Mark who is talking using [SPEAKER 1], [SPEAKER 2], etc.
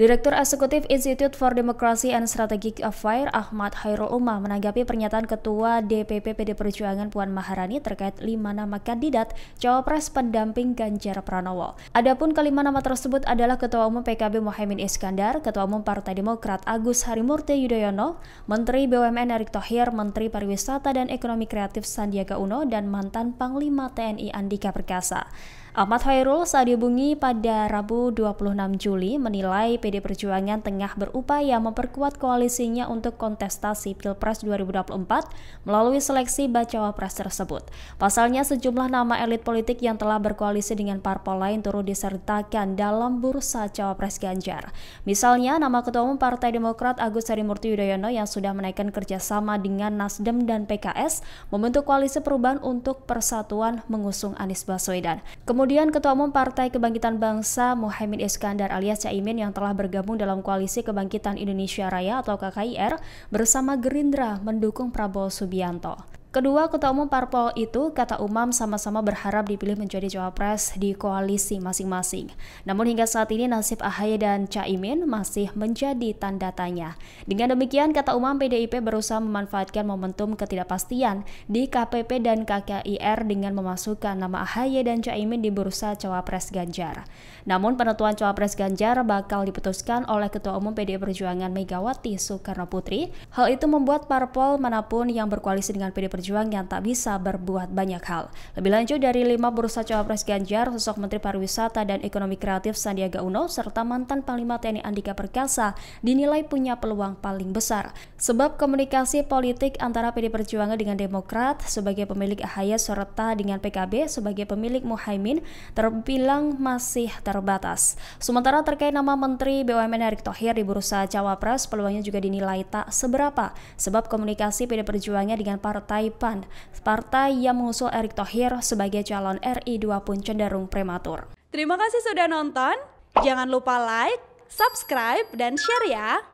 [SPEAKER 1] Direktur Eksekutif Institute for Democracy and Strategic Affairs Ahmad Hairul Umar menanggapi pernyataan Ketua DPP PD Perjuangan Puan Maharani terkait lima nama kandidat cawapres pendamping Ganjar Pranowo. Adapun kelima nama tersebut adalah Ketua Umum PKB Mohaimin Iskandar, Ketua Umum Partai Demokrat Agus Harimurti Yudhoyono, Menteri BUMN Erick Thohir, Menteri Pariwisata dan Ekonomi Kreatif Sandiaga Uno, dan mantan Panglima TNI Andika Perkasa. Ahmad Hairul saat dihubungi pada Rabu 26 Juli menilai PD Perjuangan tengah berupaya memperkuat koalisinya untuk kontestasi Pilpres 2024 melalui seleksi bacawa pres tersebut. Pasalnya sejumlah nama elit politik yang telah berkoalisi dengan parpol lain turut disertakan dalam bursa cawapres Ganjar. Misalnya nama Ketua Umum Partai Demokrat Agus Harimurti Yudhoyono yang sudah menaikkan kerjasama dengan Nasdem dan PKS membentuk koalisi perubahan untuk persatuan mengusung Anies Baswedan. Kemudian Ketua Umum Partai Kebangkitan Bangsa Mohaimin Iskandar alias Caimin yang telah bergabung dalam koalisi Kebangkitan Indonesia Raya atau KKIR bersama Gerindra mendukung Prabowo Subianto. Kedua ketua umum parpol itu kata Umam sama-sama berharap dipilih menjadi cawapres di koalisi masing-masing. Namun hingga saat ini nasib Ahaye dan Caimin masih menjadi tanda tanya. Dengan demikian kata Umam PDIP berusaha memanfaatkan momentum ketidakpastian di KPP dan KKIR dengan memasukkan nama Ahaye dan Caimin di bursa cawapres Ganjar. Namun penentuan cawapres Ganjar bakal diputuskan oleh ketua umum PDI Perjuangan Megawati Soekarno Putri. Hal itu membuat parpol manapun yang berkoalisi dengan PDIP yang tak bisa berbuat banyak hal. Lebih lanjut dari lima bursa cawapres Ganjar, sosok Menteri Pariwisata dan Ekonomi Kreatif Sandiaga Uno serta mantan Panglima TNI Andika Perkasa dinilai punya peluang paling besar. Sebab komunikasi politik antara PD Perjuangan dengan Demokrat sebagai pemilik AHY serta dengan PKB sebagai pemilik Muhaimin terbilang masih terbatas. Sementara terkait nama Menteri BUMN Erick Thohir di bursa cawapres, peluangnya juga dinilai tak seberapa sebab komunikasi PD Perjuangan dengan partai partai PAN, partai yang mengusul Erick Thohir sebagai calon RI2 pun cenderung prematur. Terima kasih sudah nonton, jangan lupa like, subscribe, dan share ya!